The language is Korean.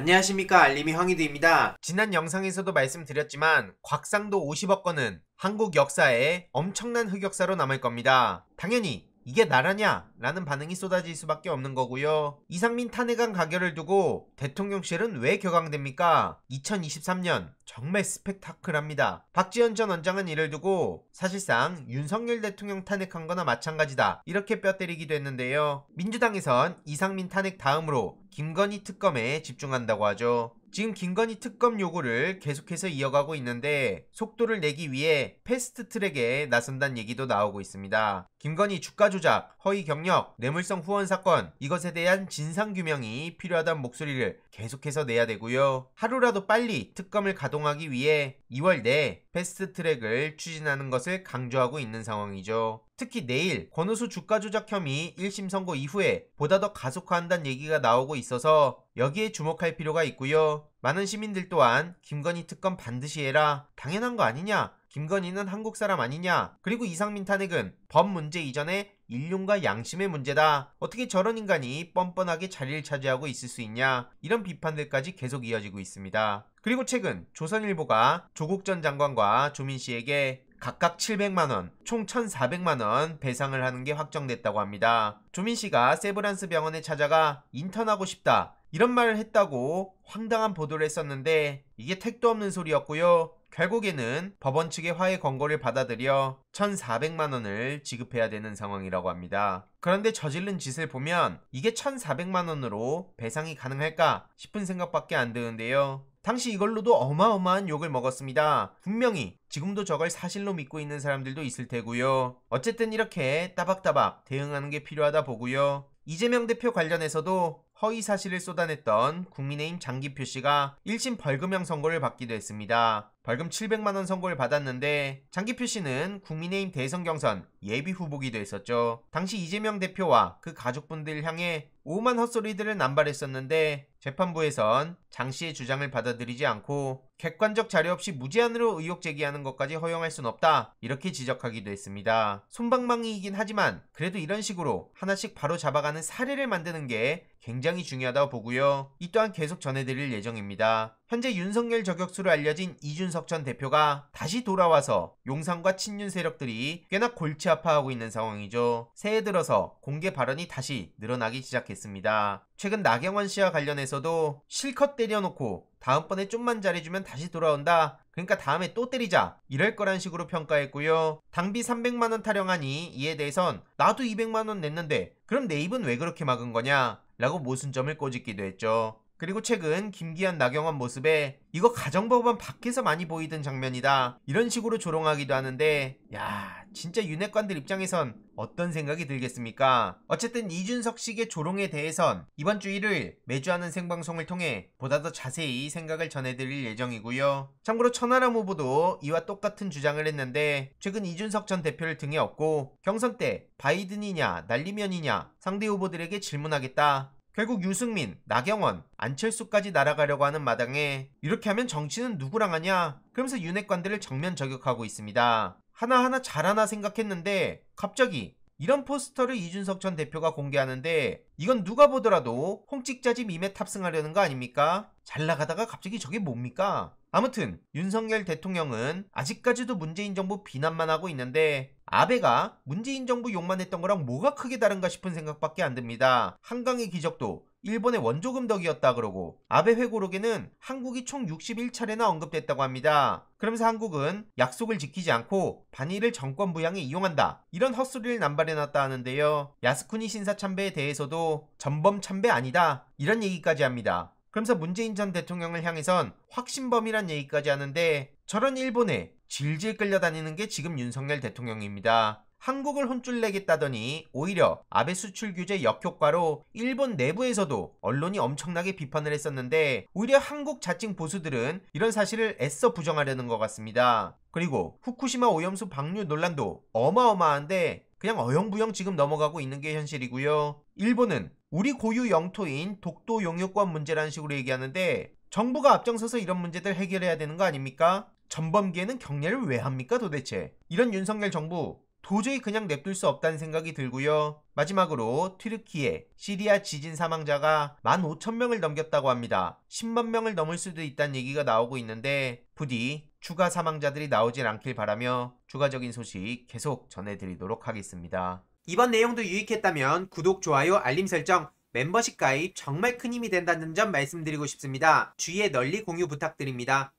안녕하십니까 알림이 황희드입니다. 지난 영상에서도 말씀드렸지만 곽상도 50억 건은 한국 역사에 엄청난 흑역사로 남을 겁니다. 당연히 이게 나라냐 라는 반응이 쏟아질 수밖에 없는 거고요. 이상민 탄핵안 가결을 두고 대통령실은 왜 격앙됩니까? 2023년 정말 스펙타클합니다. 박지원 전 원장은 이를 두고 사실상 윤석열 대통령 탄핵한 거나 마찬가지다 이렇게 뼈때리기도 했는데요. 민주당에선 이상민 탄핵 다음으로 김건희 특검에 집중한다고 하죠. 지금 김건희 특검 요구를 계속해서 이어가고 있는데 속도를 내기 위해 패스트 트랙에 나선다는 얘기도 나오고 있습니다. 김건희 주가 조작, 허위 경력 폭력, 뇌물성 후원 사건 이것에 대한 진상 규명이 필요하다는 목소리를 계속해서 내야 되고요. 하루라도 빨리 특검을 가동하기 위해 2월 내 패스트 트랙을 추진하는 것을 강조하고 있는 상황이죠. 특히 내일 권호수 주가 조작 혐의 1심 선고 이후에 보다 더 가속화한다는 얘기가 나오고 있어서 여기에 주목할 필요가 있고요. 많은 시민들 또한 김건희 특검 반드시 해라. 당연한 거 아니냐? 김건희는 한국 사람 아니냐? 그리고 이상민 탄핵은 법 문제 이전에 인륜과 양심의 문제다. 어떻게 저런 인간이 뻔뻔하게 자리를 차지하고 있을 수 있냐. 이런 비판들까지 계속 이어지고 있습니다. 그리고 최근 조선일보가 조국 전 장관과 조민 씨에게 각각 700만원, 총 1,400만원 배상을 하는 게 확정됐다고 합니다. 조민 씨가 세브란스 병원에 찾아가 인턴하고 싶다. 이런 말을 했다고 황당한 보도를 했었는데 이게 택도 없는 소리였고요. 결국에는 법원 측의 화해 권고를 받아들여 1,400만 원을 지급해야 되는 상황이라고 합니다. 그런데 저질른 짓을 보면 이게 1,400만 원으로 배상이 가능할까 싶은 생각밖에 안 드는데요. 당시 이걸로도 어마어마한 욕을 먹었습니다. 분명히 지금도 저걸 사실로 믿고 있는 사람들도 있을 테고요. 어쨌든 이렇게 따박따박 대응하는 게 필요하다 보고요. 이재명 대표 관련해서도 허위 사실을 쏟아냈던 국민의힘 장기표 씨가 1심 벌금형 선고를 받기도 했습니다. 벌금 700만원 선고를 받았는데 장기표 씨는 국민의힘 대선 경선 예비 후보기도 했었죠. 당시 이재명 대표와 그 가족분들 향해 오만 헛소리들을 남발했었는데 재판부에선 장 씨의 주장을 받아들이지 않고 객관적 자료 없이 무제한으로 의혹 제기하는 것까지 허용할 순 없다 이렇게 지적하기도 했습니다. 손방망이이긴 하지만 그래도 이런 식으로 하나씩 바로 잡아가는 사례를 만드는 게 굉장히 중요하다고 보고요. 이 또한 계속 전해드릴 예정입니다. 현재 윤석열 저격수로 알려진 이준석 전 대표가 다시 돌아와서 용산과 친윤 세력들이 꽤나 골치 아파하고 있는 상황이죠. 새해 들어서 공개 발언이 다시 늘어나기 시작했습니다. 최근 나경원 씨와 관련해서도 실컷 때려놓고 다음번에 좀만 잘해주면 다시 돌아온다. 그러니까 다음에 또 때리자. 이럴 거란 식으로 평가했고요. 당비 300만원 타령하니 이에 대해선 나도 200만원 냈는데 그럼 내 입은 왜 그렇게 막은 거냐? 라고 모순점을 꼬집기도 했죠. 그리고 최근 김기현 나경원 모습에 이거 가정법원 밖에서 많이 보이던 장면이다 이런 식으로 조롱하기도 하는데 야 진짜 윤핵관들 입장에선 어떤 생각이 들겠습니까 어쨌든 이준석씨의 조롱에 대해선 이번 주 일요일 매주 하는 생방송을 통해 보다 더 자세히 생각을 전해드릴 예정이고요 참고로 천하람 후보도 이와 똑같은 주장을 했는데 최근 이준석 전 대표를 등에 업고 경선 때 바이든이냐 날리면이냐 상대 후보들에게 질문하겠다 결국 유승민, 나경원, 안철수까지 날아가려고 하는 마당에 이렇게 하면 정치는 누구랑 하냐? 그러면서 윤핵관들을 정면 저격하고 있습니다. 하나하나 잘하나 생각했는데 갑자기 이런 포스터를 이준석 전 대표가 공개하는데 이건 누가 보더라도 홍찍자지 밈에 탑승하려는 거 아닙니까? 잘 나가다가 갑자기 저게 뭡니까? 아무튼 윤석열 대통령은 아직까지도 문재인 정부 비난만 하고 있는데 아베가 문재인 정부 욕만 했던 거랑 뭐가 크게 다른가 싶은 생각밖에 안 듭니다. 한강의 기적도 일본의 원조금덕이었다 그러고 아베 회고록에는 한국이 총 61차례나 언급됐다고 합니다. 그러면서 한국은 약속을 지키지 않고 반일을 정권 부양에 이용한다 이런 헛소리를 남발해놨다 하는데요. 야스쿠니 신사 참배에 대해서도 전범 참배 아니다 이런 얘기까지 합니다. 그러면서 문재인 전 대통령을 향해선 확신범이란 얘기까지 하는데 저런 일본에 질질 끌려다니는 게 지금 윤석열 대통령입니다. 한국을 혼쭐내겠다더니 오히려 아베 수출 규제 역효과로 일본 내부에서도 언론이 엄청나게 비판을 했었는데 오히려 한국 자칭 보수들은 이런 사실을 애써 부정하려는 것 같습니다. 그리고 후쿠시마 오염수 방류 논란도 어마어마한데 그냥 어영부영 지금 넘어가고 있는 게 현실이고요. 일본은 우리 고유 영토인 독도 용역권 문제라는 식으로 얘기하는데 정부가 앞장서서 이런 문제들 해결해야 되는 거 아닙니까? 전범기에는 격려를왜 합니까 도대체? 이런 윤석열 정부 도저히 그냥 냅둘 수 없다는 생각이 들고요. 마지막으로 트르키예 시리아 지진 사망자가 15,000명을 넘겼다고 합니다. 10만 명을 넘을 수도 있다는 얘기가 나오고 있는데 부디 추가 사망자들이 나오질 않길 바라며 추가적인 소식 계속 전해드리도록 하겠습니다. 이번 내용도 유익했다면 구독, 좋아요, 알림 설정, 멤버십 가입 정말 큰 힘이 된다는 점 말씀드리고 싶습니다. 주위에 널리 공유 부탁드립니다.